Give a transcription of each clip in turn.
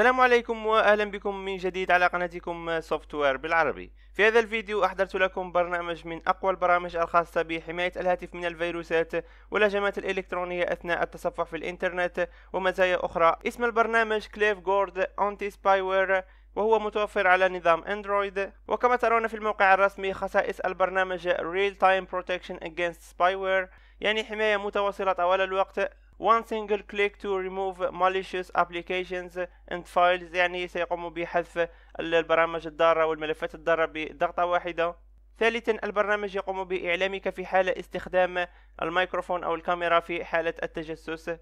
السلام عليكم واهلا بكم من جديد على قناتكم سوفت وير بالعربي في هذا الفيديو احضرت لكم برنامج من اقوى البرامج الخاصة بحماية الهاتف من الفيروسات والهجمات الالكترونية اثناء التصفح في الانترنت ومزايا اخرى اسم البرنامج كليف جورد اونتي سبايوير وهو متوفر على نظام اندرويد وكما ترون في الموقع الرسمي خصائص البرنامج Real Time Protection Against Spyware يعني حماية متواصلة طوال الوقت one single click to remove malicious applications and files يعني سيقوم بحذف البرامج الضارة والملفات الضارة بضغطة واحدة ثالثا البرنامج يقوم بإعلامك في حال استخدام الميكروفون أو الكاميرا في حالة التجسس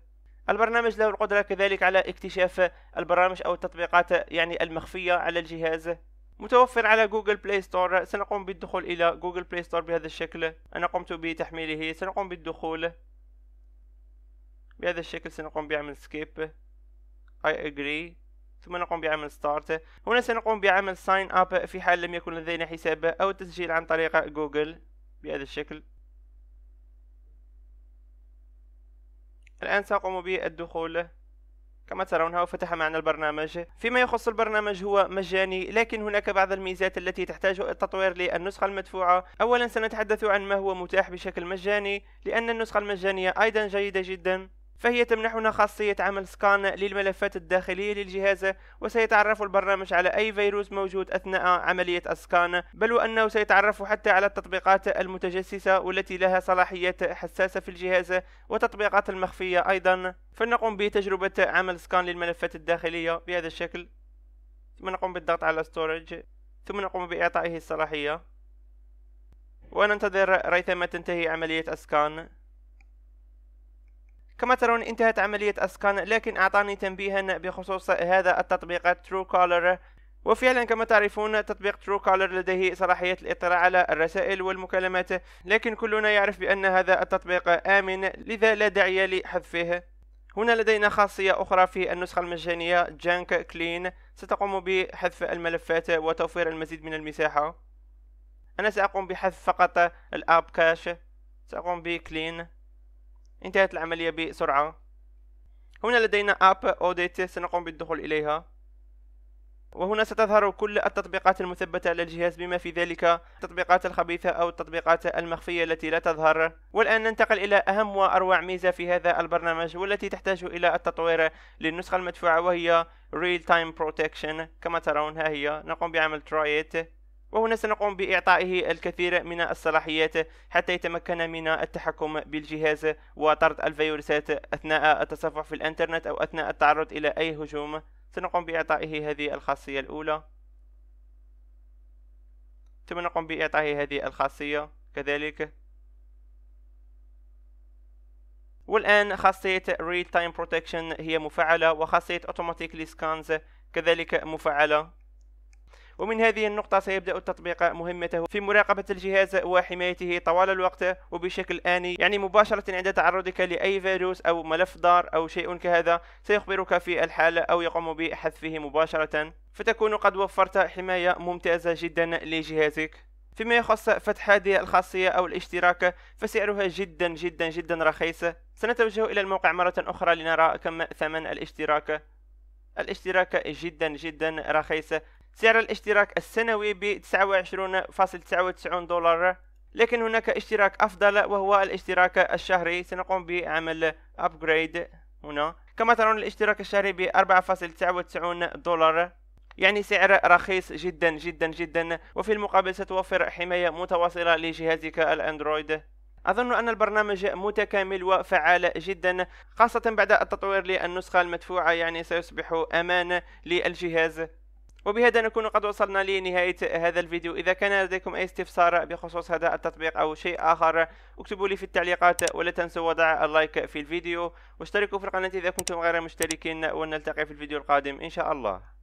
البرنامج له القدرة كذلك على اكتشاف البرامج أو التطبيقات يعني المخفية على الجهاز متوفر على جوجل بلاي ستور سنقوم بالدخول الى جوجل بلاي ستور بهذا الشكل انا قمت بتحميله سنقوم بالدخول بهذا الشكل سنقوم بعمل سكيب اي اجري ثم نقوم بعمل ستارت هنا سنقوم بعمل ساين اب في حال لم يكن لدينا حساب او تسجيل عن طريق جوجل بهذا الشكل الان ساقوم بالدخول كما ترون هو فتح معنا البرنامج فيما يخص البرنامج هو مجاني لكن هناك بعض الميزات التي تحتاج التطوير للنسخة المدفوعة أولا سنتحدث عن ما هو متاح بشكل مجاني لأن النسخة المجانية أيضا جيدة جدا فهي تمنحنا خاصية عمل سكان للملفات الداخلية للجهاز وسيتعرف البرنامج على أي فيروس موجود أثناء عملية السكان بل وأنه سيتعرف حتى على التطبيقات المتجسسة والتي لها صلاحيات حساسة في الجهاز وتطبيقات المخفية أيضا فلنقوم بتجربة عمل سكان للملفات الداخلية بهذا الشكل ثم نقوم بالضغط على ستورج ثم نقوم بإعطائه الصلاحية وننتظر ريثما تنتهي عملية السكان كما ترون انتهت عملية اسكان لكن اعطاني تنبيها بخصوص هذا التطبيق ترو كولر وفعلا كما تعرفون تطبيق ترو كولر لديه صلاحية الاطلاع على الرسائل والمكالمات لكن كلنا يعرف بأن هذا التطبيق آمن لذا لا داعي لحذفه هنا لدينا خاصية أخرى في النسخة المجانية جانك كلين ستقوم بحذف الملفات وتوفير المزيد من المساحة أنا سأقوم بحذف فقط الأب كاش سأقوم بكلين انتهت العملية بسرعة هنا لدينا اب اوديت سنقوم بالدخول اليها وهنا ستظهر كل التطبيقات المثبتة على الجهاز بما في ذلك التطبيقات الخبيثة أو التطبيقات المخفية التي لا تظهر والآن ننتقل إلى أهم وأروع ميزة في هذا البرنامج والتي تحتاج إلى التطوير للنسخة المدفوعة وهي Real Time Protection كما ترون ها هي نقوم بعمل Try It وهنا سنقوم بإعطائه الكثير من الصلاحيات حتى يتمكن من التحكم بالجهاز وطرد الفيروسات أثناء التصفح في الإنترنت أو أثناء التعرض إلى أي هجوم سنقوم بإعطائه هذه الخاصية الأولى ثم نقوم بإعطائه هذه الخاصية كذلك والآن خاصية Real Time Protection هي مفعلة وخاصية Automatically Scans كذلك مفعلة ومن هذه النقطة سيبدأ التطبيق مهمته في مراقبة الجهاز وحمايته طوال الوقت وبشكل آني يعني مباشرة عند تعرضك لأي فيروس أو ملف ضار أو شيء كهذا سيخبرك في الحالة أو يقوم بحذفه مباشرة فتكون قد وفرت حماية ممتازة جدا لجهازك فيما يخص فتح هذه الخاصية أو الاشتراك فسعرها جدا جدا جدا رخيص سنتوجه إلى الموقع مرة أخرى لنرى كم ثمن الاشتراك الاشتراك جدا جدا رخيص سعر الاشتراك السنوي ب 29.99 دولار لكن هناك اشتراك أفضل وهو الاشتراك الشهري سنقوم بعمل أبجريد هنا كما ترون الاشتراك الشهري ب 4.99 دولار يعني سعر رخيص جدا جدا جدا وفي المقابل ستوفر حماية متواصلة لجهازك الأندرويد أظن أن البرنامج متكامل وفعال جدا خاصة بعد التطوير للنسخة المدفوعة يعني سيصبح أمان للجهاز وبهذا نكون قد وصلنا لنهاية هذا الفيديو إذا كان لديكم أي استفسار بخصوص هذا التطبيق أو شيء آخر اكتبوا لي في التعليقات ولا تنسوا وضع اللايك في الفيديو واشتركوا في القناة إذا كنتم غير مشتركين ونلتقي في الفيديو القادم إن شاء الله